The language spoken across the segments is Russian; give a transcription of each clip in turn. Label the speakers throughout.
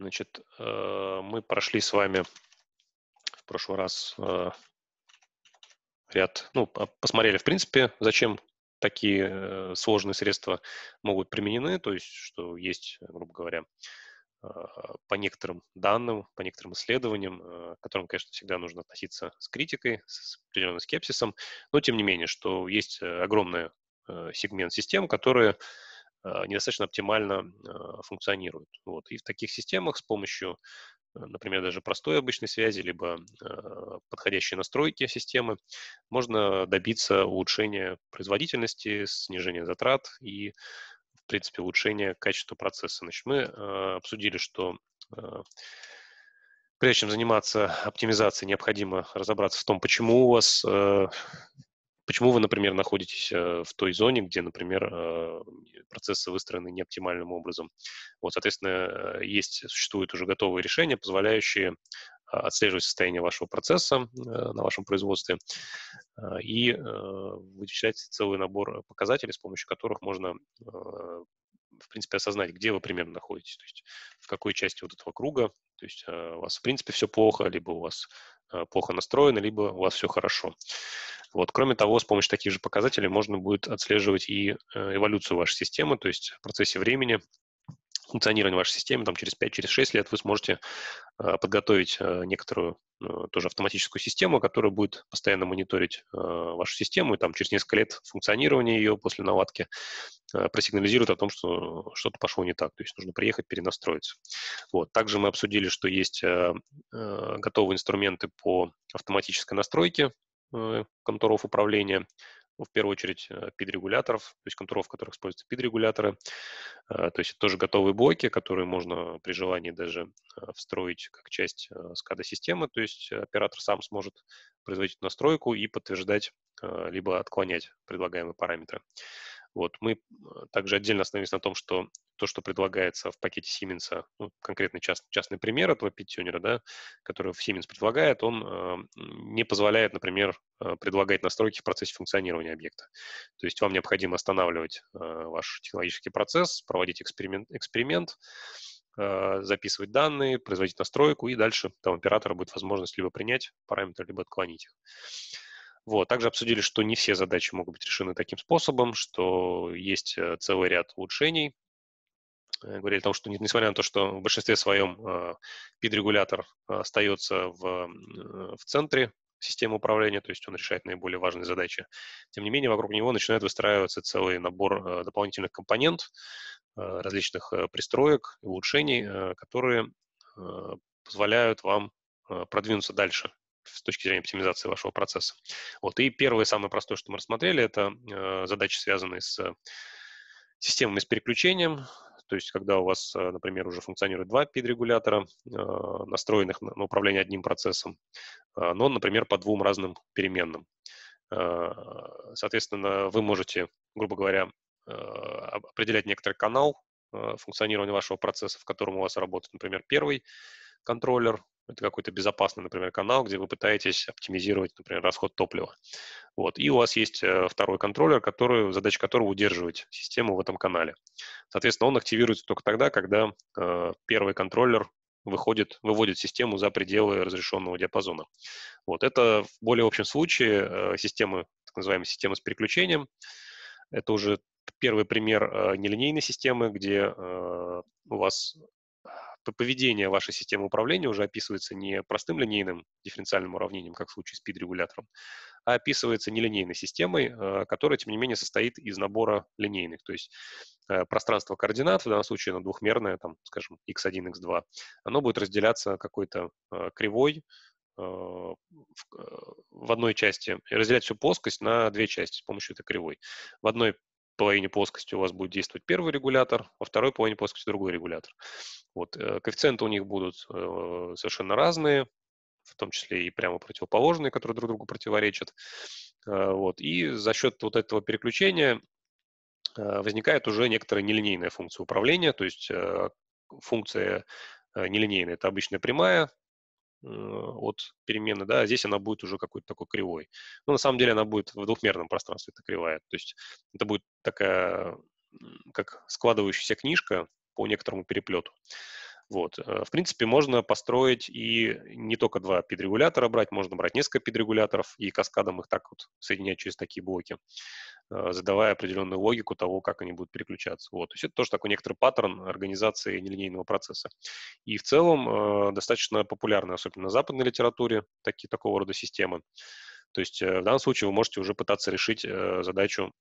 Speaker 1: Значит, э, мы прошли с вами в прошлый раз э, ряд, ну, посмотрели, в принципе, зачем такие э, сложные средства могут применены, то есть, что есть, грубо говоря, по некоторым данным, по некоторым исследованиям, к которым, конечно, всегда нужно относиться с критикой, с определенным скепсисом, но тем не менее, что есть огромный сегмент систем, которые Э, недостаточно оптимально э, функционируют. Вот. И в таких системах с помощью, э, например, даже простой обычной связи, либо подходящей настройки системы, можно добиться улучшения производительности, снижения затрат и, в принципе, улучшения качества процесса. Значит, мы обсудили, что прежде чем заниматься оптимизацией, необходимо разобраться в том, почему у вас Почему вы, например, находитесь э, в той зоне, где, например, э, процессы выстроены неоптимальным образом? Вот, соответственно, э, есть, существуют уже готовые решения, позволяющие отслеживать состояние вашего процесса на вашем производстве и вычислять целый набор показателей, с помощью которых можно в принципе, осознать, где вы примерно находитесь, то есть в какой части вот этого круга, то есть э, у вас, в принципе, все плохо, либо у вас э, плохо настроено, либо у вас все хорошо. Вот. Кроме того, с помощью таких же показателей можно будет отслеживать и э, эволюцию вашей системы, то есть в процессе времени функционирование вашей системы, там через 5-6 через лет вы сможете э, подготовить э, некоторую э, тоже автоматическую систему, которая будет постоянно мониторить э, вашу систему, и там через несколько лет функционирования ее после наладки э, просигнализирует о том, что что-то пошло не так, то есть нужно приехать, перенастроиться. Вот. Также мы обсудили, что есть э, э, готовые инструменты по автоматической настройке э, конторов управления, ну, в первую очередь PID-регуляторов, э, то есть контуров, в которых используются PID-регуляторы. Э, то есть это тоже готовые блоки, которые можно при желании даже э, встроить как часть SCADA-системы, то есть оператор сам сможет производить настройку и подтверждать либо отклонять предлагаемые параметры. Вот. Мы а, также отдельно остановились на том, что то, что предлагается в пакете Siemens, ну, конкретный част, частный пример этого пятюнера, да, который в Siemens предлагает, он э, не позволяет, например, а, предлагать настройки в процессе функционирования объекта. То есть вам необходимо останавливать э, ваш технологический процесс, проводить эксперимент, эксперимент э, записывать данные, производить настройку, и дальше там, у оператора будет возможность либо принять параметры, либо отклонить их. Вот. Также обсудили, что не все задачи могут быть решены таким способом, что есть э, целый ряд улучшений. Э, говорили о том, что несмотря на то, что в большинстве своем PID-регулятор э, остается в, в центре системы управления, то есть он решает наиболее важные задачи. Тем не менее, вокруг него начинает выстраиваться целый набор дополнительных компонент, различных пристроек, улучшений, которые позволяют вам продвинуться дальше с точки зрения оптимизации вашего процесса. Вот. И первое, самое простое, что мы рассмотрели, это э, задачи, связанные с э, системами с переключением, то есть когда у вас, э, например, уже функционирует два PID-регулятора, э, настроенных на, на управление одним процессом, э, но, например, по двум разным переменным. Э, соответственно, вы можете, грубо говоря, э, определять некоторый канал э, функционирования вашего процесса, в котором у вас работает, например, первый контроллер, это какой-то безопасный, например, канал, где вы пытаетесь оптимизировать, например, расход топлива. Вот. И у вас есть э, второй контроллер, который, задача которого удерживать систему в этом канале. Соответственно, он активируется только тогда, когда э, первый контроллер выходит, выводит систему за пределы разрешенного диапазона. Вот. Это в более общем случае э, системы, так называемые системы с переключением. Это уже первый пример э, нелинейной системы, где э, у вас поведение вашей системы управления уже описывается не простым линейным дифференциальным уравнением, как в случае с PID-регулятором, а описывается нелинейной системой, э, которая, тем не менее, состоит из набора линейных. То есть э, пространство координат, в данном случае оно двухмерное, там, скажем, x1, x2, оно будет разделяться какой-то э, кривой, в, в одной части, разделять всю плоскость на две части с помощью этой кривой. В одной половине плоскости у вас будет действовать первый регулятор, во второй половине плоскости другой регулятор. Вот, э, коэффициенты у них будут э, совершенно разные, в том числе и прямо противоположные, которые друг другу противоречат. Э, вот. И за счет вот этого переключения возникает уже некоторая нелинейная функция управления, то есть функция нелинейная – это обычная прямая от перемены, да, а здесь она будет уже какой-то такой кривой. Но ну, на самом деле она будет в двухмерном пространстве, эта кривая. То есть это будет такая, как складывающаяся книжка по некоторому переплету. Вот. Э, в принципе, можно построить и не только два пид брать, можно брать несколько пид и каскадом их так вот соединять через такие блоки, э, задавая определенную логику того, как они будут переключаться. Вот. То есть это тоже такой некоторый паттерн организации нелинейного процесса. И в целом э, достаточно популярны, особенно на западной литературе, такие, такого рода системы. То есть в данном случае вы можете уже пытаться решить задачу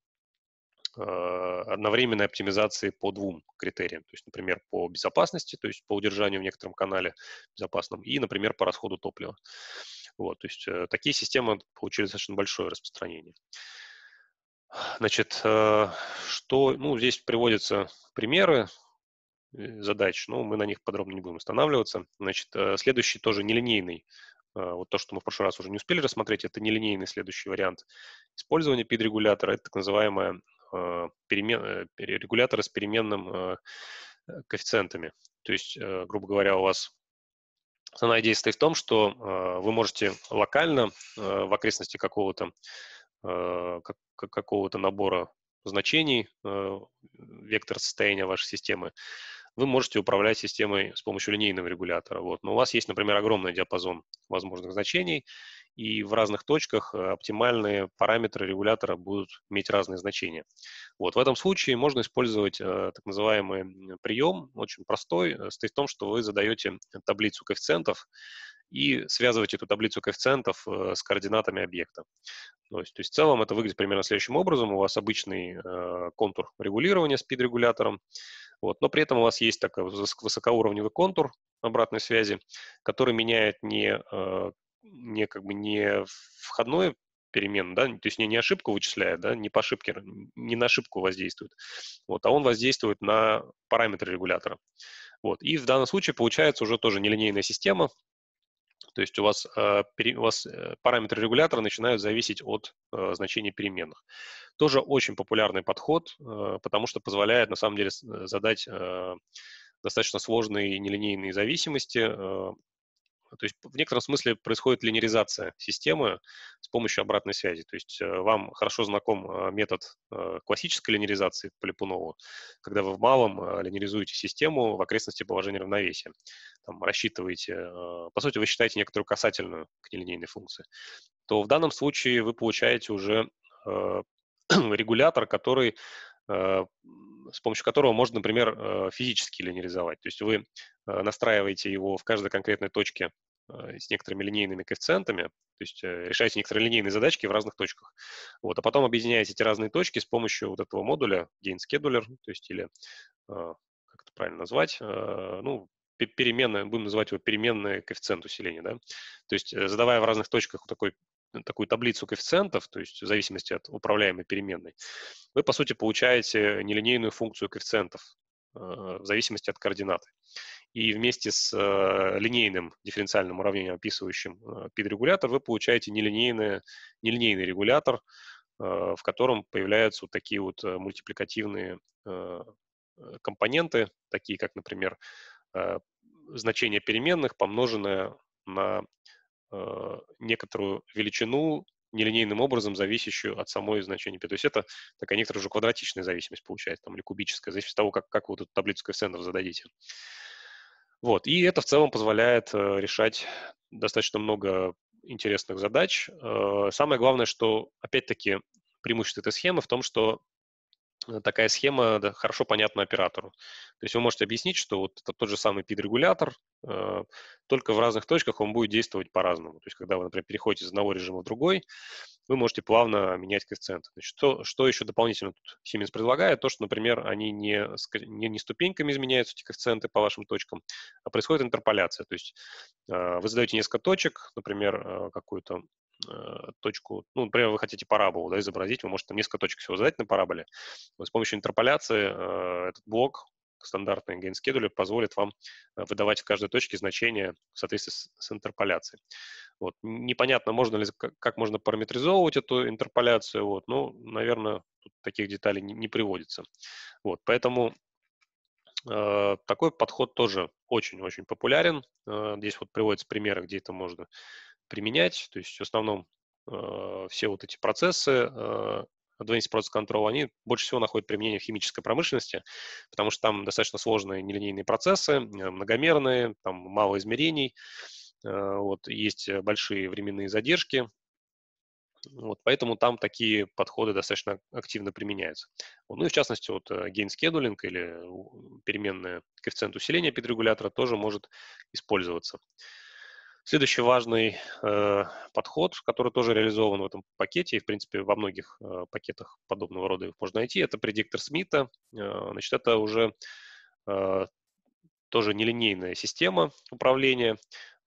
Speaker 1: Э, одновременной оптимизации по двум критериям. То есть, например, по безопасности, то есть по удержанию в некотором канале безопасном, и, например, по расходу топлива. Вот, то есть э, такие системы получили достаточно большое распространение. Значит, э, что, ну, здесь приводятся примеры задач, но мы на них подробно не будем останавливаться. Значит, следующий тоже нелинейный вот то, что мы в прошлый раз уже не успели рассмотреть, это нелинейный следующий вариант использования PID-регулятора, это так называемая Э, перемен, э, регулятора с переменным э, коэффициентами. То есть, грубо говоря, у вас идея состоит в том, что вы можете локально в окрестности какого-то какого-то набора значений вектор состояния вашей системы, вы можете управлять системой с помощью линейного регулятора. Вот. Но у вас есть, например, огромный диапазон возможных значений, и в разных точках э, оптимальные параметры регулятора будут иметь разные значения. Вот. В этом случае можно использовать э, так называемый прием, очень простой, э, состоит в том, что вы задаете таблицу коэффициентов, и связываете эту таблицу коэффициентов с координатами объекта. То есть, то есть в целом это выглядит примерно следующим образом. У вас обычный э, контур регулирования с PID-регулятором, вот, но при этом у вас есть такой высокоуровневый контур обратной связи, который меняет не э, не как бы не входное перемен, да, то есть не, не ошибку вычисляет, да, не по ошибке, не на ошибку воздействует, вот, а он воздействует на параметры регулятора. Вот, и в данном случае получается уже тоже нелинейная система, то есть у вас, э, пере, у вас э, параметры регулятора начинают зависеть от э, значения переменных. Тоже очень популярный подход, э, потому что позволяет на самом деле э, задать э, достаточно сложные нелинейные зависимости, то есть в некотором смысле происходит линеризация системы с помощью обратной связи. То есть э, вам хорошо знаком э, метод э, классической линеризации Полипунова, когда вы в малом линеризуете систему в окрестности положения равновесия. Там рассчитываете, по сути, вы считаете некоторую касательную к нелинейной функции. То в данном случае вы получаете уже регулятор, который с помощью которого можно, например, э, физически линеризовать. То есть вы э, настраиваете его в каждой конкретной точке э, с некоторыми линейными коэффициентами, то есть решаете некоторые линейные задачки в разных точках. Вот, а потом объединяете эти разные точки с помощью вот этого модуля gain scheduler, то есть или как это правильно назвать, ну, переменная, будем называть его переменный коэффициент усиления, да, то есть задавая в разных точках такой такую таблицу коэффициентов, то есть в зависимости от управляемой переменной, вы, по сути, получаете нелинейную функцию коэффициентов э, в зависимости от координаты. И вместе с э, линейным дифференциальным уравнением, описывающим э, PID-регулятор, вы получаете нелинейный, нелинейный регулятор, э, в котором появляются вот такие вот мультипликативные компоненты, такие как, например, значение переменных, помноженное на э, некоторую величину, нелинейным образом зависящую от самой значения p. То есть это такая некоторая уже квадратичная зависимость получается, там, или кубическая, зависит от того, как, как вы эту таблицу коэффициентов зададите. Вот, и это в целом позволяет э, решать достаточно много интересных задач. Э, самое главное, что, опять-таки, преимущество этой схемы в том, что Э, такая схема хорошо понятна оператору. То есть вы можете объяснить, что вот это тот же самый PID-регулятор, э, только в разных точках он будет действовать по-разному. То есть когда вы, например, переходите из одного режима в другой, вы можете плавно менять коэффициенты. Значит, что, что еще дополнительно тут Siemens предлагает? То, что, например, они не, не, не ступеньками изменяются, эти коэффициенты по вашим точкам, а происходит интерполяция. То есть э, вы задаете несколько точек, например, какую-то Э, точку, ну, например, вы хотите параболу да, изобразить, вы можете там несколько точек всего задать на параболе. Вот с помощью интерполяции э, этот блок, стандартный gain scheduler, позволит вам э, выдавать в каждой точке значения в соответствии с, с интерполяцией. Вот. Непонятно, можно ли, как, можно параметризовывать эту интерполяцию, вот, но, наверное, тут таких деталей не, не приводится. Вот, поэтому э, такой подход тоже очень-очень популярен. Э, здесь вот приводятся примеры, где это можно применять. То есть в основном э, все вот эти процессы, э, Advanced Process Control, они больше всего находят применение в химической промышленности, потому что там достаточно сложные нелинейные процессы, э, многомерные, там мало измерений, э, вот, есть большие временные задержки, вот, поэтому там такие подходы достаточно активно применяются. Ну и в частности, вот gain э, scheduling или э, переменная коэффициент усиления пидрегулятора тоже может использоваться. Следующий важный э, подход, который тоже реализован в этом пакете, и, в принципе, во многих э, пакетах подобного рода их можно найти, это предиктор Смита. Э, значит, это уже э, тоже нелинейная система управления,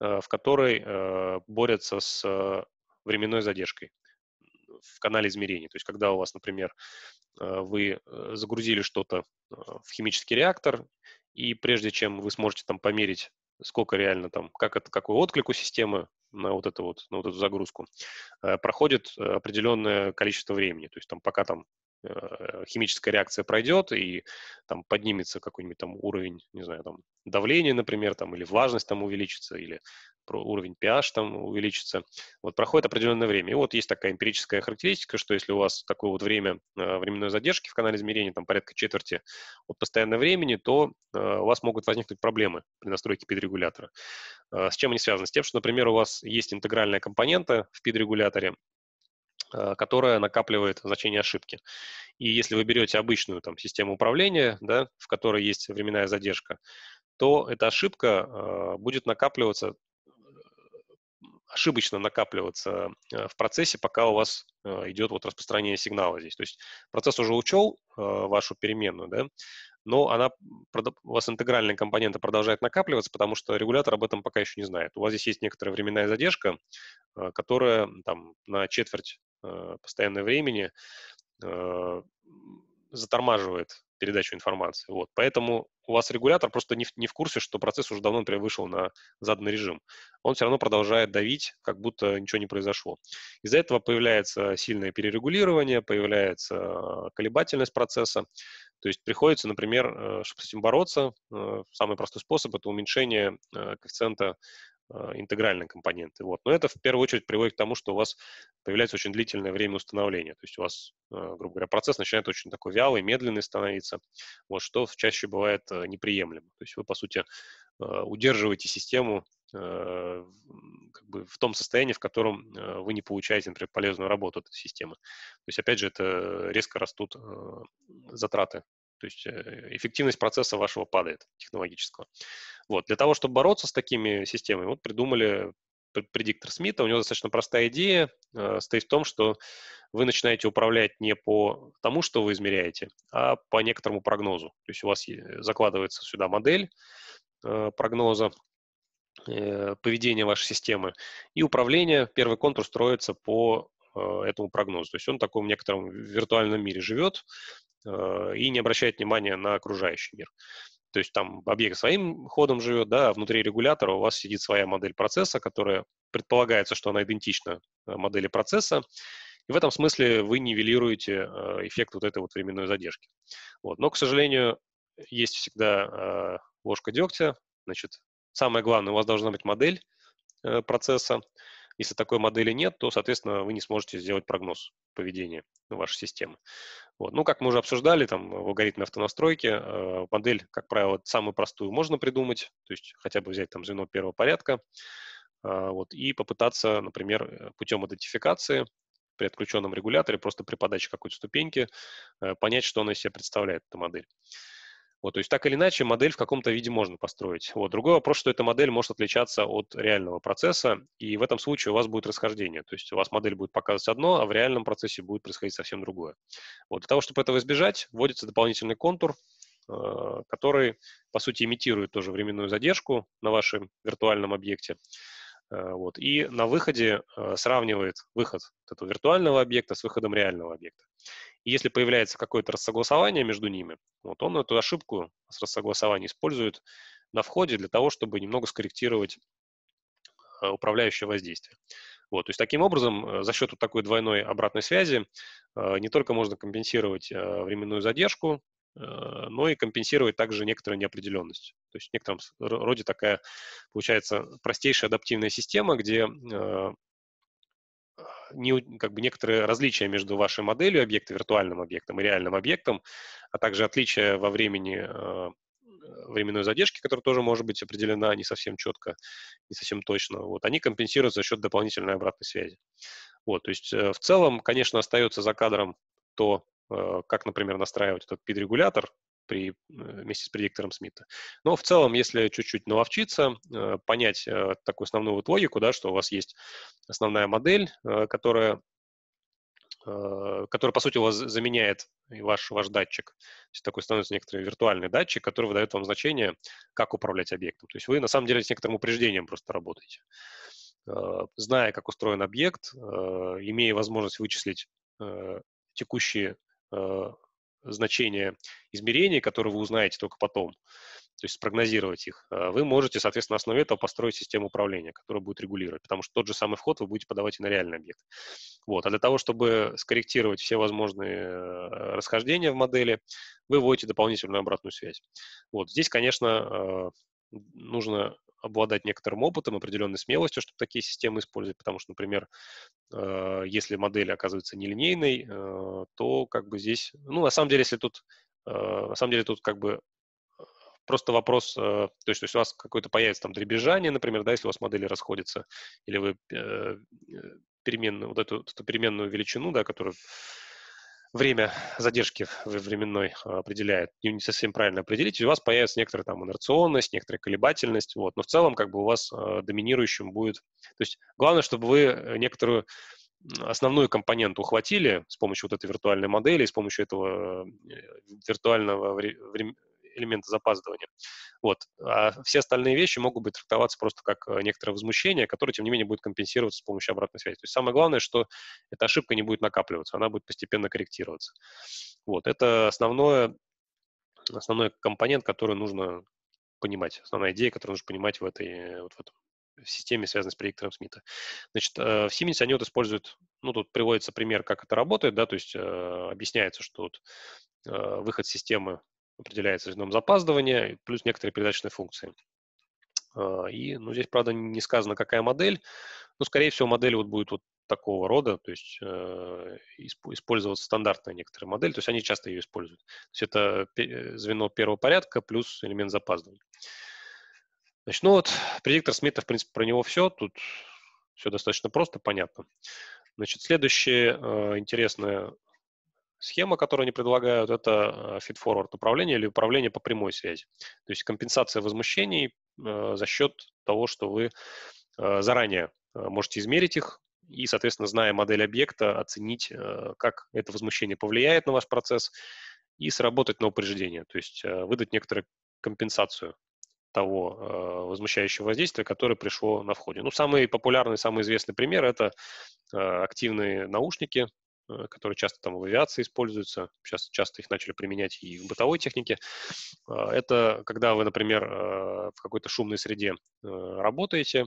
Speaker 1: э, в которой э, борются с э, временной задержкой в канале измерений. То есть, когда у вас, например, э, вы э, загрузили что-то э, в химический реактор, и прежде чем вы сможете там померить сколько реально там, как это, какой отклик у системы на вот эту вот, на вот эту загрузку, э, проходит э, определенное количество времени. То есть там пока там э, химическая реакция пройдет и там поднимется какой-нибудь там уровень, не знаю, там давление, например, там или влажность там увеличится или про уровень pH там увеличится. Вот проходит определенное время. И вот есть такая эмпирическая характеристика, что если у вас такое вот время, э, временной задержки в канале измерения, там порядка четверти от постоянного времени, то э, у вас могут возникнуть проблемы при настройке пидрегулятора э, С чем они связаны? С тем, что, например, у вас есть интегральная компонента в пидрегуляторе которая накапливает значение ошибки. И если вы берете обычную там, систему управления, да, в которой есть временная задержка, то эта ошибка э, будет накапливаться ошибочно накапливаться э, в процессе, пока у вас э, идет вот распространение сигнала здесь. То есть процесс уже учел э, вашу переменную, да, но она, у вас интегральные компоненты продолжает накапливаться, потому что регулятор об этом пока еще не знает. У вас здесь есть некоторая временная задержка, которая там, на четверть постоянного времени затормаживает передачу информации. Вот. Поэтому у вас регулятор просто не в, не в курсе, что процесс уже давно, например, вышел на заданный режим. Он все равно продолжает давить, как будто ничего не произошло. Из-за этого появляется сильное перерегулирование, появляется колебательность процесса. То есть приходится, например, э, чтобы с этим бороться, э, самый простой способ – это уменьшение э, коэффициента а, интегральные компоненты. Вот. Но это в первую очередь приводит к тому, что у вас появляется очень длительное время установления. То есть у вас, а, грубо говоря, процесс начинает очень такой вялый, медленный становиться, вот, что чаще бывает а, неприемлемо. То есть вы, по сути, удерживаете систему как бы в том состоянии, в котором вы не получаете, например, полезную работу от системы. То есть, опять же, это резко растут затраты. То есть э, эффективность процесса вашего падает технологического. Вот. Для того, чтобы бороться с такими системами, вот придумали предиктор Смита. У него достаточно простая идея э, стоит в том, что вы начинаете управлять не по тому, что вы измеряете, а по некоторому прогнозу. То есть у вас закладывается сюда модель э, прогноза, э, поведения вашей системы, и управление, первый контур строится по э, этому прогнозу. То есть он в таком некотором виртуальном мире живет э, и не обращает внимания на окружающий мир. То есть там объект своим ходом живет, да, а внутри регулятора у вас сидит своя модель процесса, которая предполагается, что она идентична э, модели процесса, и в этом смысле вы нивелируете э, эффект вот этой вот временной задержки. Вот. Но, к сожалению, есть всегда э, ложка дегтя. Значит, самое главное, у вас должна быть модель процесса. Если такой модели нет, то, соответственно, вы не сможете сделать прогноз поведения вашей системы. Вот. Ну, как мы уже обсуждали, там, в алгоритме автонастройки э, модель, как правило, самую простую можно придумать, то есть хотя бы взять там звено первого порядка, э, вот, и попытаться, например, путем идентификации при отключенном регуляторе, просто при подаче какой-то ступеньки, э, понять, что она из себя представляет, эта модель. Вот, то есть так или иначе модель в каком-то виде можно построить. Вот. Другой вопрос, что эта модель может отличаться от реального процесса, и в этом случае у вас будет расхождение. То есть у вас модель будет показывать одно, а в реальном процессе будет происходить совсем другое. Вот. Для того, чтобы этого избежать, вводится дополнительный контур, э, который, по сути, имитирует тоже временную задержку на вашем виртуальном объекте. Э, вот. И на выходе э, сравнивает выход этого виртуального объекта с выходом реального объекта. И если появляется какое-то рассогласование между ними, вот он эту ошибку с рассогласования использует на входе для того, чтобы немного скорректировать э, управляющее воздействие. Вот, то есть таким образом, э, за счет вот такой двойной обратной связи э, не только можно компенсировать временную задержку, но и компенсировать также некоторую неопределенность. То есть в некотором роде такая, получается, простейшая адаптивная система, где не, как бы некоторые различия между вашей моделью объекта, виртуальным объектом и реальным объектом, а также отличия во времени э, временной задержки, которая тоже может быть определена не совсем четко, не совсем точно, вот, они компенсируют за счет дополнительной обратной связи. Вот, то есть э, в целом, конечно, остается за кадром то, э, как, например, настраивать этот PID-регулятор, при, э, вместе с предиктором Смита. Но в целом, если чуть-чуть наловчиться, э, понять э, такую основную вот логику, да, что у вас есть основная модель, которая который, по сути, у вас заменяет ваш, ваш датчик. То есть такой становится некоторый виртуальный датчик, который выдает вам значение, как управлять объектом. То есть вы, на самом деле, с некоторым упреждением просто работаете. Зная, как устроен объект, имея возможность вычислить текущие значения измерений, которые вы узнаете только потом, то есть спрогнозировать их, а вы можете, соответственно, на основе этого построить систему управления, которая будет регулировать, потому что тот же самый вход вы будете подавать и на реальный объект. Вот. А для того, чтобы скорректировать все возможные э, расхождения в модели, вы вводите дополнительную обратную связь. Вот. Здесь, конечно, э, нужно обладать некоторым опытом, определенной смелостью, чтобы такие системы использовать, потому что, например, э, если модель оказывается нелинейной, э, то как бы здесь, ну, на самом деле, если тут, э, на самом деле тут как бы э, просто вопрос, э, то есть, то есть у вас какое-то появится там дребезжание, например, да, если у вас модели расходятся, или вы э, переменную, вот эту, эту переменную величину, да, которую время задержки временной а, определяет, не совсем правильно определить, у вас появится некоторая там инерционность, некоторая колебательность, вот. Но в целом как бы у вас а, доминирующим будет... То есть главное, чтобы вы э, некоторую основную компоненту ухватили с помощью вот этой виртуальной модели, с помощью этого э, виртуального времени элемента запаздывания. Вот. А все остальные вещи могут быть трактоваться просто как э, некоторое возмущение, которое, тем не менее, будет компенсироваться с помощью обратной связи. То есть самое главное, что эта ошибка не будет накапливаться, она будет постепенно корректироваться. Вот. Это основное, основной компонент, который нужно понимать, основная идея, которую нужно понимать в этой, вот в этом в системе, связанной с предиктором Смита. Значит, э, в Siemens они вот используют, ну, тут приводится пример, как это работает, да, то есть э, объясняется, что вот, выход системы определяется режимом запаздывания, плюс некоторые передачные функции. А, и, ну, здесь, правда, не сказано, какая модель, но, скорее всего, модель вот будет вот такого рода, то есть э, использоваться стандартная некоторая модель, то есть они часто ее используют. То есть это э, звено первого порядка плюс элемент запаздывания. Значит, ну вот, предиктор Смита, в принципе, про него все, тут все достаточно просто, понятно. Значит, следующая э, интересная схема, которую они предлагают, это э, feed-forward управление или управление по прямой связи. То есть компенсация возмущений э, за счет того, что вы э, заранее можете измерить их и, соответственно, зная модель объекта, оценить, как это возмущение повлияет на ваш процесс и сработать на упреждение, то есть выдать некоторую компенсацию того э, возмущающего воздействия, которое пришло на входе. Ну, самый популярный, самый известный пример – это э, активные наушники Э, которые часто там в авиации используются, сейчас часто их начали применять и в бытовой технике. А, это когда вы, например, э, в какой-то шумной среде э, работаете,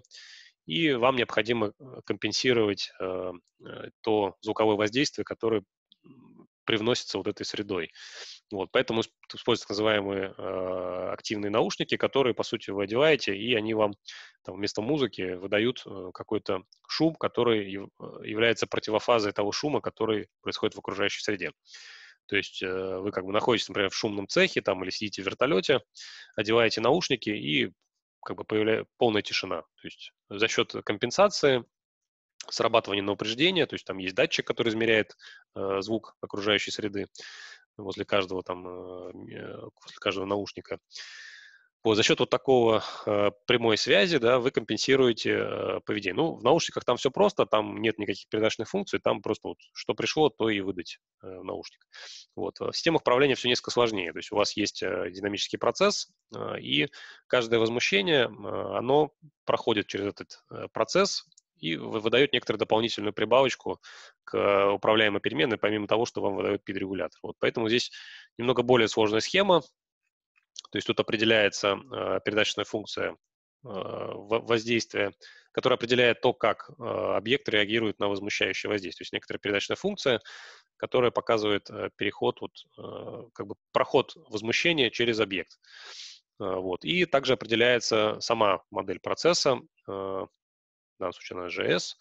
Speaker 1: и вам необходимо компенсировать то звуковое воздействие, которое привносится вот этой средой. Вот, поэтому используются так называемые э, активные наушники, которые, по сути, вы одеваете, и они вам там, вместо музыки выдают э, какой-то шум, который яв- э, является противофазой того шума, который происходит в окружающей среде. То есть э, вы как бы находитесь, например, в шумном цехе там, или сидите в вертолете, одеваете наушники, и как бы появляется полная тишина. То есть за счет компенсации срабатывание на упреждение, то есть там есть датчик, который измеряет э, звук окружающей среды возле каждого там, э, возле каждого наушника. Вот, за счет вот такого э, прямой связи, да, вы компенсируете э, поведение. Ну, в наушниках там все просто, там нет никаких передаточных функций, там просто вот что пришло, то и выдать э, наушник. Вот. В системах управления все несколько сложнее. То есть у вас есть э, динамический процесс, э, и каждое возмущение, э, оно проходит через этот э, процесс, и выдает некоторую дополнительную прибавочку к управляемой переменной, помимо того, что вам выдает PID-регулятор. Вот поэтому здесь немного более сложная схема, то есть тут определяется э, передаточная функция э, воздействия, которая определяет то, как э, объект реагирует на возмущающее воздействие. То есть некоторая передачная функция, которая показывает э, переход, вот, э, как бы проход возмущения через объект. Э, вот. И также определяется сама модель процесса, э, в данном случае на JS,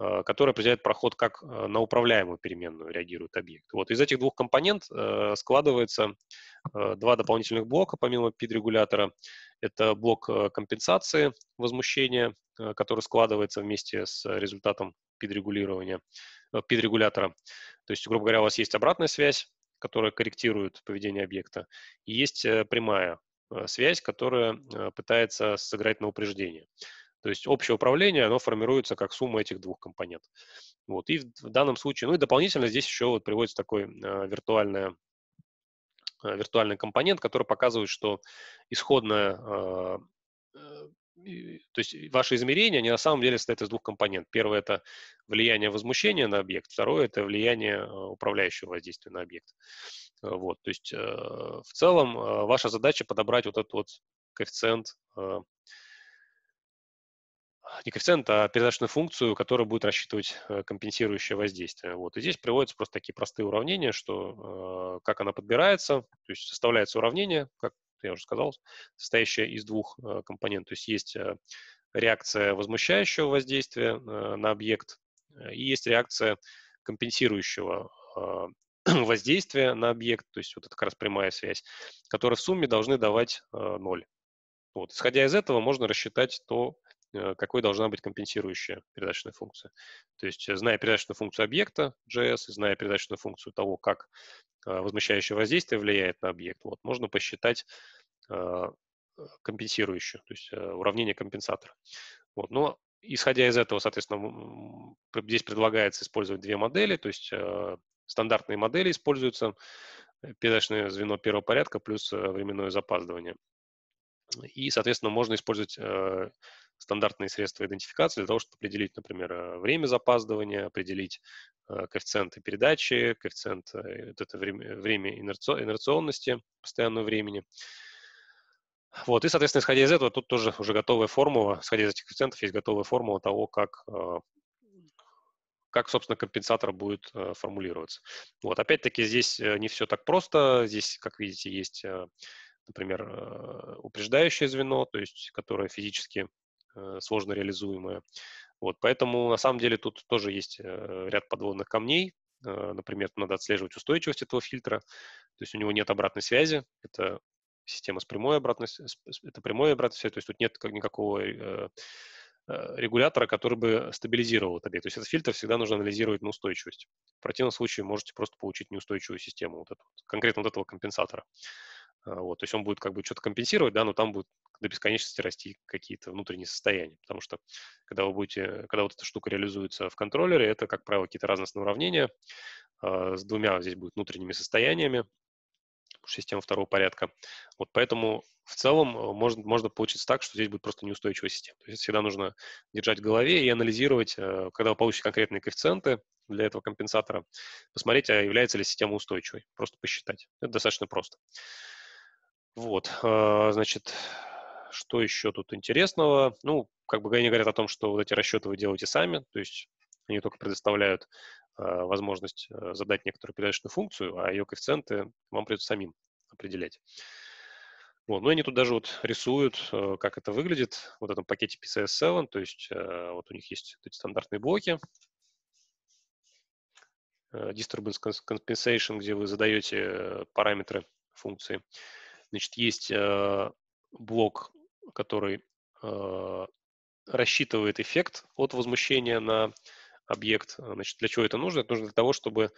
Speaker 1: э, который определяет проход, как э, на управляемую переменную реагирует объект. Вот из этих двух компонент э, складывается два дополнительных блока, помимо PID-регулятора. Это блок компенсации возмущения, который складывается вместе с результатом PID-регулирования, PID-регулятора. То есть, грубо говоря, у вас есть обратная связь, которая корректирует поведение объекта, и есть прямая связь, которая пытается сыграть на упреждение. То есть общее управление, оно формируется как сумма этих двух компонент. Вот. И в данном случае, ну и дополнительно здесь еще вот приводится такой э, виртуальная э, виртуальный компонент, который показывает, что исходное, а, э, то есть ваши измерения, они на самом деле состоят из двух компонент. Первое – это влияние возмущения на объект, второе – это влияние управляющего воздействия на объект. Вот, то есть э, в целом ваша задача подобрать вот этот вот коэффициент не коэффициент, а передаточную функцию, которая будет рассчитывать э, компенсирующее воздействие. Вот. И здесь приводятся просто такие простые уравнения, что э, как она подбирается, то есть составляется уравнение, как я уже сказал, состоящее из двух э, компонент. То есть есть реакция возмущающего воздействия на объект и есть реакция компенсирующего воздействия на объект, то есть вот это как раз прямая связь, которая в сумме должны давать ноль. Вот. Исходя из этого можно рассчитать то, Э, какой должна быть компенсирующая передачная функция. То есть, э, зная передачную функцию объекта JS и зная передачную функцию того, как э, возмущающее воздействие влияет на объект, вот, можно посчитать компенсирующую, то есть уравнение компенсатора. Вот, но исходя из этого, соответственно, здесь предлагается использовать две модели, то есть стандартные модели используются, передаточное звено первого порядка плюс временное запаздывание. И, соответственно, можно использовать стандартные средства идентификации для того, чтобы определить, например, э, время запаздывания, определить э, коэффициенты передачи, коэффициент э, вот это время, время инерционности постоянного времени. Вот, и, соответственно, исходя из этого, тут тоже уже готовая формула, исходя из этих коэффициентов, есть готовая формула того, как, как собственно, компенсатор будет формулироваться. Вот, опять-таки, здесь не все так просто. Здесь, как видите, есть, например, упреждающее звено, то есть, которое физически Э, сложно реализуемая, Вот, поэтому на самом деле тут тоже есть э, ряд подводных камней. Э, например, надо отслеживать устойчивость этого фильтра, то есть у него нет обратной связи, это система с прямой обратной, это прямой обратной связи, то есть тут нет никакого регулятора, который бы стабилизировал это, То есть этот фильтр всегда нужно анализировать на устойчивость. В противном случае можете просто получить неустойчивую систему, вот эту, конкретно вот этого компенсатора. Э, вот, то есть он будет как бы что-то компенсировать, да, но там будут до бесконечности расти какие-то внутренние состояния, потому что когда вы будете, когда вот эта штука реализуется в контроллере, это, как правило, какие-то разностные уравнения э, с двумя здесь будет внутренними состояниями, система второго порядка. Вот поэтому в целом э, может можно получиться так, что здесь будет просто неустойчивая система. То есть всегда нужно держать в голове и анализировать, э, когда вы получите конкретные коэффициенты для этого компенсатора, посмотреть, а является ли система устойчивой, просто посчитать. Это достаточно просто. Вот, а, значит, что еще тут интересного? Ну, как бы они говорят о том, что вот эти расчеты вы делаете сами, то есть они только предоставляют а, возможность э, задать некоторую передаточную функцию, а ее коэффициенты вам придется самим определять. Вот. Ну, они тут даже вот рисуют, э, как это выглядит вот в этом пакете PCS7, то есть э, вот у них есть эти стандартные блоки, disturbance compensation, где вы задаете параметры функции. Значит, есть э, блок, который э, рассчитывает эффект от возмущения на объект. Значит, для чего это нужно? Это нужно для того, чтобы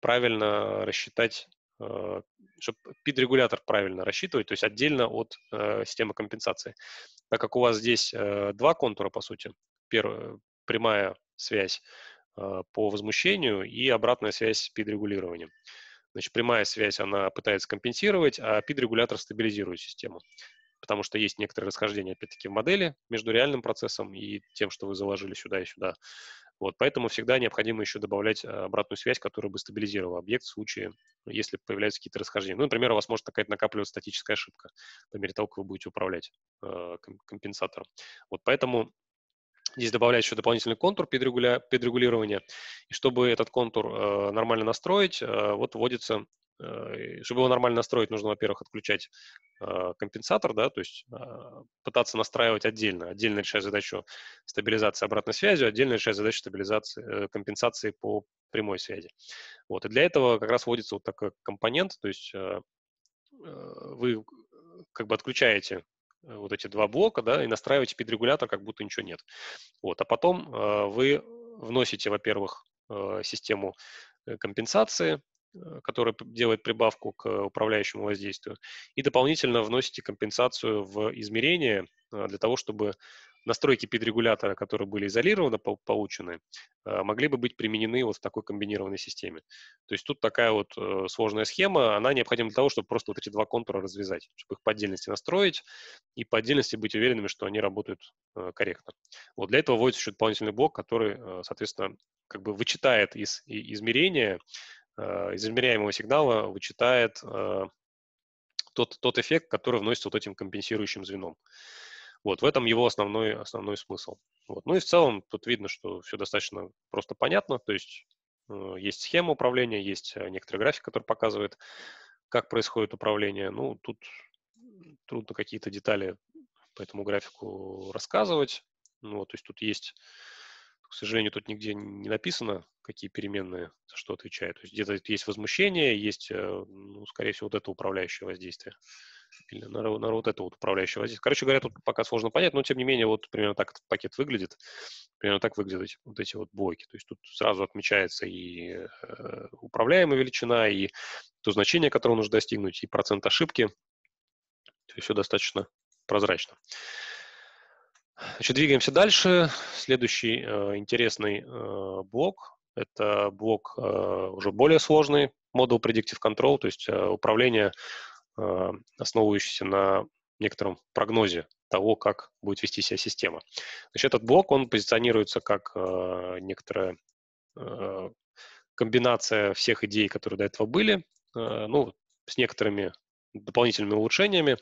Speaker 1: правильно рассчитать, э, чтобы PID-регулятор правильно рассчитывать, то есть отдельно от э, системы компенсации. Так как у вас здесь э, два контура, по сути, первая прямая связь э, по возмущению и обратная связь с PID-регулированием. Значит, прямая связь, она пытается компенсировать, а PID-регулятор стабилизирует систему, потому что есть некоторые расхождения, опять-таки, в модели между реальным процессом и тем, что вы заложили сюда и сюда. Вот, поэтому всегда необходимо еще добавлять э, обратную связь, которая бы стабилизировала объект в случае, если появляются какие-то расхождения. Ну, например, у вас может какая-то накапливаться статическая ошибка по мере того, как вы будете управлять э, компенсатором. Вот поэтому Здесь добавляется еще дополнительный контур подрегулирования. И чтобы этот контур э, нормально настроить, э, вот вводится, э, чтобы его нормально настроить, нужно, во-первых, отключать э, компенсатор, да, то есть э, пытаться настраивать отдельно, отдельно решая задачу стабилизации обратной связи, отдельно решая задачу стабилизации, э, компенсации по прямой связи. Вот, и для этого как раз вводится вот такой компонент, то есть э, э вы э, как бы отключаете Э, вот эти два блока, да, и настраиваете пидрегулятор, как будто ничего нет. Вот, а потом э, вы вносите, во-первых, э, систему э, компенсации, э, которая делает прибавку к управляющему воздействию, и дополнительно вносите компенсацию в измерение для того, чтобы настройки пидрегулятора, которые были изолированы, получены, э, могли бы быть применены вот в такой комбинированной системе. То есть тут такая вот э, сложная схема, она необходима для того, чтобы просто вот эти два контура развязать, чтобы их по отдельности настроить и по отдельности быть уверенными, что они работают э, корректно. Вот для этого вводится еще дополнительный блок, который, соответственно, как бы вычитает из измерения, из измеряемого сигнала вычитает тот, тот эффект, который вносится вот этим компенсирующим звеном. Вот, в этом его основной, основной смысл. Вот. Ну и в целом тут видно, что все достаточно просто понятно, то есть э, есть схема управления, есть э, некоторый график, который показывает, как происходит управление. Ну, тут трудно какие-то детали по этому графику рассказывать. Ну, вот, то есть тут есть, к сожалению, тут нигде не написано, какие переменные за что отвечают. То есть где-то есть возмущение, есть, э, ну, скорее всего, вот это управляющее воздействие или на, на вот это вот управляющего. здесь. Короче говоря, тут пока сложно понять, но тем не менее вот примерно так этот пакет выглядит, примерно так выглядят вот эти вот блоки. То есть тут сразу отмечается и э, управляемая величина, и то значение, которое нужно достигнуть, и процент ошибки. То есть все достаточно прозрачно. Значит, двигаемся дальше. Следующий э, интересный э, блок это блок э, уже более сложный, Model Predictive Control, то есть э, управление а, основывающийся на некотором прогнозе того, как будет вести себя система. Значит, этот блок, он позиционируется как э, некоторая э, комбинация всех идей, которые до этого были, э, ну, с некоторыми дополнительными улучшениями.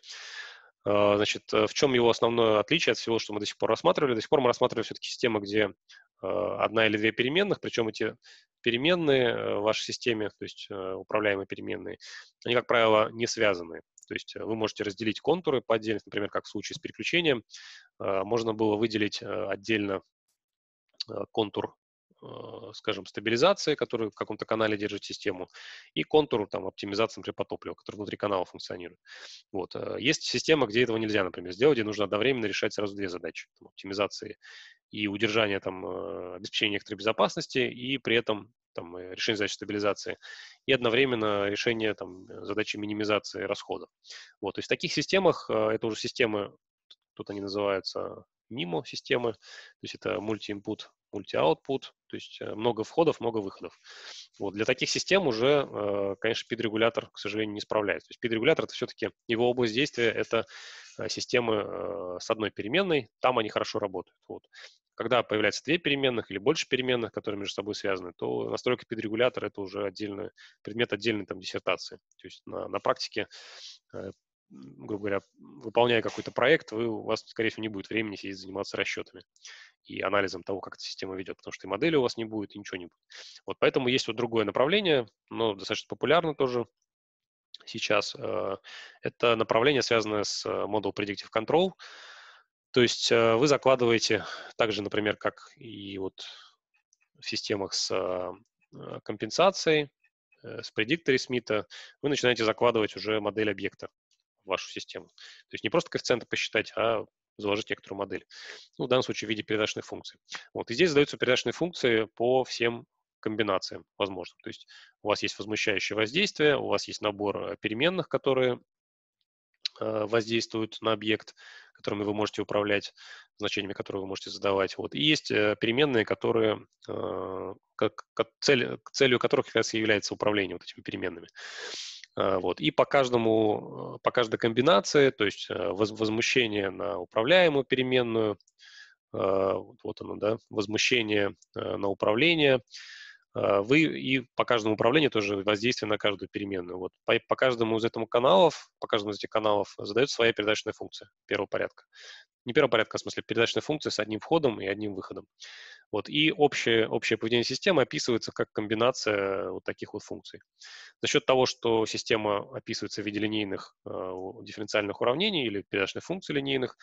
Speaker 1: Э, значит, в чем его основное отличие от всего, что мы до сих пор рассматривали? До сих пор мы рассматривали все-таки систему, где Э, одна или две переменных, причем эти переменные э, в вашей системе, то есть э, управляемые переменные, они, как правило, не связаны. То есть вы можете разделить контуры по отдельности, например, как в случае с переключением, можно было выделить отдельно контур Э, скажем, стабилизации, которые в каком-то канале держит систему, и контуру там, оптимизации, например, по топливу, который внутри канала функционирует. Вот. Э, есть система, где этого нельзя, например, сделать, где нужно одновременно решать сразу две задачи там, оптимизации и удержания, там, э, обеспечения некоторой безопасности, и при этом там, решение задачи стабилизации, и одновременно решение там, задачи минимизации расходов. Вот. То есть в таких системах, это уже системы, тут они называются мимо системы. То есть это мульти-input, мульти-output, то есть э, много входов, много выходов. Вот для таких систем уже, э, конечно, PID-регулятор, к сожалению, не справляется. То есть PID-регулятор — это все-таки его область действия, это э, системы с одной переменной, там они хорошо работают. Вот. Когда появляется две переменных или больше переменных, которые между собой связаны, то настройка пидрегулятора это уже отдельный, предмет отдельной там, диссертации. То есть на, на практике грубо говоря, выполняя какой-то проект, вы, у вас, скорее всего, не будет времени сидеть заниматься расчетами и анализом того, как эта система ведет, потому что и модели у вас не будет, и ничего не будет. Вот поэтому есть вот другое направление, но достаточно популярно тоже сейчас. Э, это направление, связанное с э, Model Predictive Control. То есть э, вы закладываете, также, например, как и вот в системах с компенсацией, с предиктори Смита, вы начинаете закладывать уже модель объекта вашу систему. То есть не просто коэффициенты посчитать, а заложить некоторую модель. Ну, в данном случае в виде передаточных функции. Вот, и здесь задаются передаточные функции по всем комбинациям возможным. То есть у вас есть возмущающее воздействие, у вас есть набор э, переменных, которые э, воздействуют на объект, которыми вы можете управлять, значениями, которые вы можете задавать. Вот. И есть э, переменные, которые, как, цель, целью которых как раз является управление вот этими переменными. Э, вот. И по, каждому, э, по каждой комбинации, то есть э, возмущение на управляемую переменную, вот оно, да, возмущение на управление, вы и по каждому управлению тоже воздействие на каждую переменную. Вот по, по каждому из этих каналов, по каждому из этих каналов задается своя передаточная функция первого порядка не первого порядка, в смысле, передачная функция с одним входом и одним выходом. Вот, и общее, общее поведение системы описывается как комбинация вот таких вот функций. За счет того, что система описывается в виде линейных э, дифференциальных уравнений или передачных функций линейных,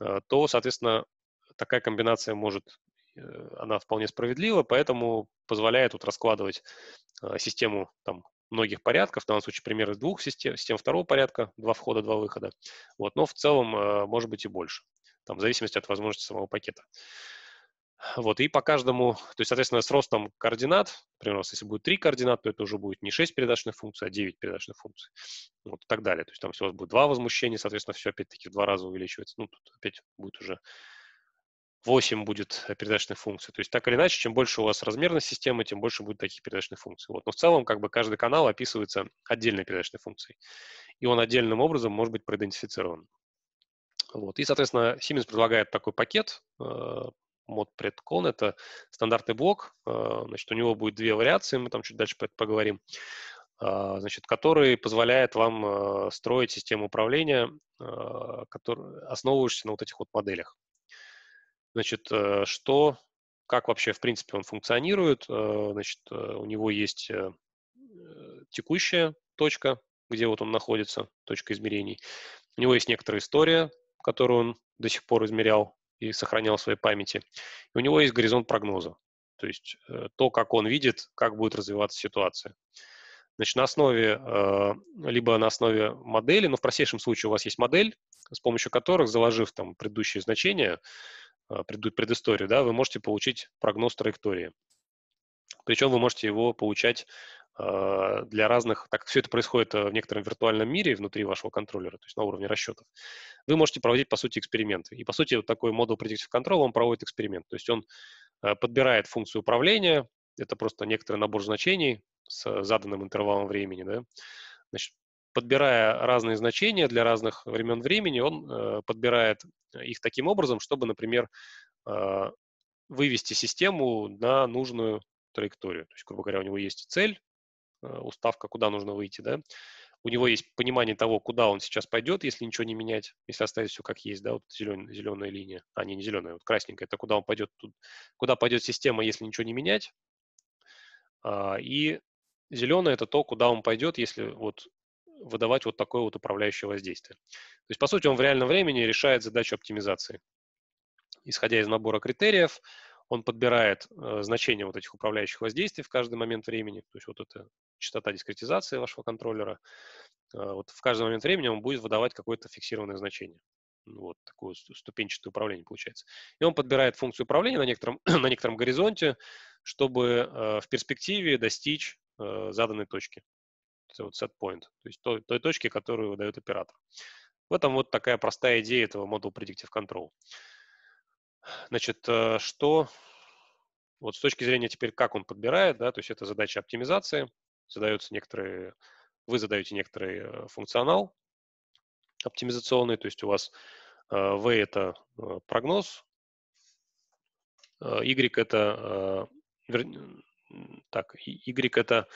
Speaker 1: э, то, соответственно, такая комбинация может э, она вполне справедлива, поэтому позволяет вот раскладывать э, систему там, многих порядков, в данном случае пример из двух систем, систем второго порядка, два входа, два выхода. Вот, но в целом э, может быть и больше там, в зависимости от возможности самого пакета. Вот, и по каждому, то есть, соответственно, с ростом координат, например, если будет 3 координат, то это уже будет не 6 передаточных функций, а 9 передаточных функций, вот, и так далее. То есть, там, если у вас будет 2 возмущения, соответственно, все опять-таки в два раза увеличивается. Ну, тут опять будет уже 8 будет передаточных функций. То есть, так или иначе, чем больше у вас размерность системы, тем больше будет таких передаточных функций. Вот. Но в целом, как бы, каждый канал описывается отдельной передаточной функцией. И он отдельным образом может быть проидентифицирован. Вот. И, соответственно, Siemens предлагает такой пакет, э, мод предкон, это стандартный блок, э, значит, у него будет две вариации, мы там чуть дальше поговорим, э, значит, который позволяет вам строить систему управления, который, основываешься на вот этих вот моделях. Значит, что, как вообще, в принципе, он функционирует, значит, у него есть текущая точка, где вот он находится, точка измерений. У него есть некоторая история, которую он до сих пор измерял и сохранял в своей памяти. И у него есть горизонт прогноза, то есть э, то, как он видит, как будет развиваться ситуация. Значит, на основе, э, либо на основе модели, но в простейшем случае у вас есть модель, с помощью которых, заложив там предыдущие значения, э, предысторию, да, вы можете получить прогноз траектории. Причем вы можете его получать Э, для разных, так как все это происходит э, в некотором виртуальном мире внутри вашего контроллера, то есть на уровне расчетов, вы можете проводить, по сути, эксперименты. И, по сути, вот такой модул Predictive Control, он проводит эксперимент. То есть он э, подбирает функцию управления, это просто некоторый набор значений с заданным интервалом времени, да, значит, подбирая разные значения для разных времен времени, он э, подбирает их таким образом, чтобы, например, э, вывести систему на нужную траекторию. То есть, грубо говоря, у него есть цель, Э, уставка, куда нужно выйти, да, у него есть понимание того, куда он сейчас пойдет, если ничего не менять, если оставить все как есть, да, вот зеленая, зеленая линия, а не, не зеленая, вот красненькая, это куда он пойдет, тут, куда пойдет система, если ничего не менять, а, и зеленая это то, куда он пойдет, если вот выдавать вот такое вот управляющее воздействие. То есть, по сути, он в реальном времени решает задачу оптимизации. Исходя из набора критериев, он подбирает э, значение вот этих управляющих воздействий в каждый момент времени, то есть вот эта частота дискретизации вашего контроллера, э, вот в каждый момент времени он будет выдавать какое-то фиксированное значение. Вот такое ступенчатое управление получается. И он подбирает функцию управления на некотором, на некотором горизонте, чтобы э, в перспективе достичь э, заданной точки. Это вот set point, то есть той, той точки, которую выдает оператор. В этом вот такая простая идея этого модула Predictive Control. Значит, э, что вот с точки зрения теперь, как он подбирает, да, то есть это задача оптимизации, задаются некоторые, вы задаете некоторый э, функционал оптимизационный, то есть у вас э, V – это прогноз, Y – это, так, Y – это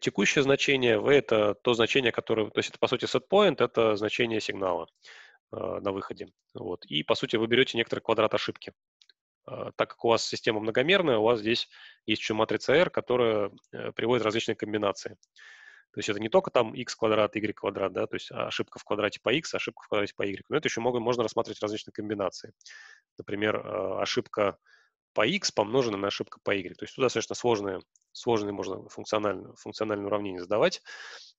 Speaker 1: текущее значение, V – это то значение, которое, то есть это, по сути, setpoint – это значение сигнала. Э, на выходе. Вот. И, по сути, вы берете некоторый квадрат ошибки. Э, так как у вас система многомерная, у вас здесь есть еще матрица R, которая э, приводит различные комбинации. То есть это не только там x квадрат, y квадрат, да, то есть а, ошибка в квадрате по x, ошибка в квадрате по y, но это еще можно рассматривать различные комбинации. Например, ошибка по x помноженная на ошибка по y. То есть тут достаточно сложные, сложные можно функционально, функциональные уравнения задавать.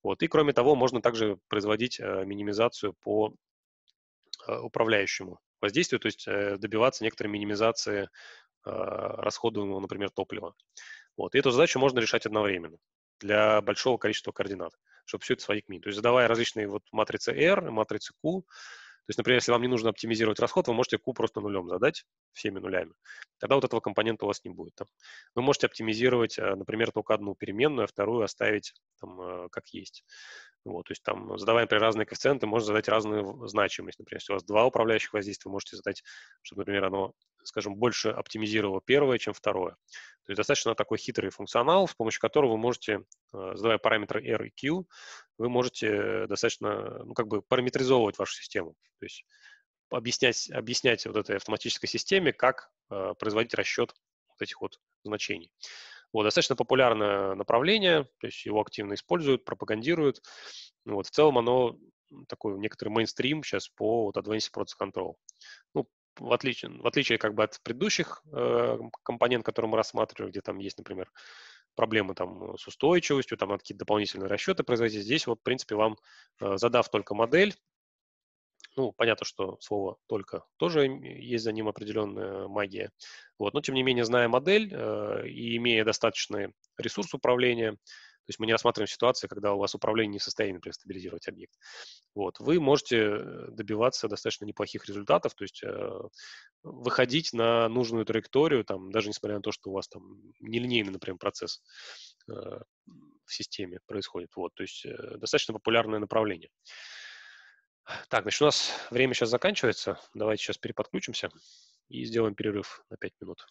Speaker 1: Вот. И кроме того, можно также производить минимизацию по Э, управляющему воздействию, то есть э, добиваться некоторой минимизации а, расходуемого, например, топлива. Вот. И эту задачу можно решать одновременно для большого количества координат, чтобы все это сводить к кми. То есть задавая различные вот матрицы R, матрицы Q, то есть, например, если вам не нужно оптимизировать расход, вы можете Q просто нулем задать, всеми нулями. Тогда вот этого компонента у вас не будет. Там. Вы можете оптимизировать, э, например, только одну переменную, а вторую оставить там, как есть. Вот, то есть там, задавая, например, разные коэффициенты, можно задать разную значимость. Например, если у вас два управляющих воздействия, можете задать, чтобы, например, оно, скажем, больше оптимизировало первое, чем второе. То есть достаточно такой хитрый функционал, с помощью которого вы можете, э, задавая параметры R и Q, вы можете достаточно, ну, как бы параметризовывать вашу систему. То есть объяснять, объяснять вот этой автоматической системе, как э, производить расчет вот этих вот значений. Вот, достаточно популярное направление, то есть его активно используют, пропагандируют. Ну вот, в целом оно такой некоторый мейнстрим сейчас по вот, Advanced Process Control. Ну, в отличие, в отличие как бы от предыдущих э, компонент, которые мы рассматривали, где там есть, например, проблемы там с устойчивостью, там какие-то дополнительные расчеты производить, здесь вот, в принципе, вам, э, задав только модель, ну, понятно, что слово «только» тоже есть за ним определенная магия. Вот. Но, тем не менее, зная модель э, и имея достаточный ресурс управления, то есть мы не рассматриваем ситуацию, когда у вас управление не в состоянии, например, стабилизировать объект. Вот. Вы можете добиваться достаточно неплохих результатов, то есть э, выходить на нужную траекторию, там, даже несмотря на то, что у вас там нелинейный, например, процесс э, в системе происходит. Вот. То есть э, достаточно популярное направление. Так, значит, у нас время сейчас заканчивается. Давайте сейчас переподключимся и сделаем перерыв на 5 минут.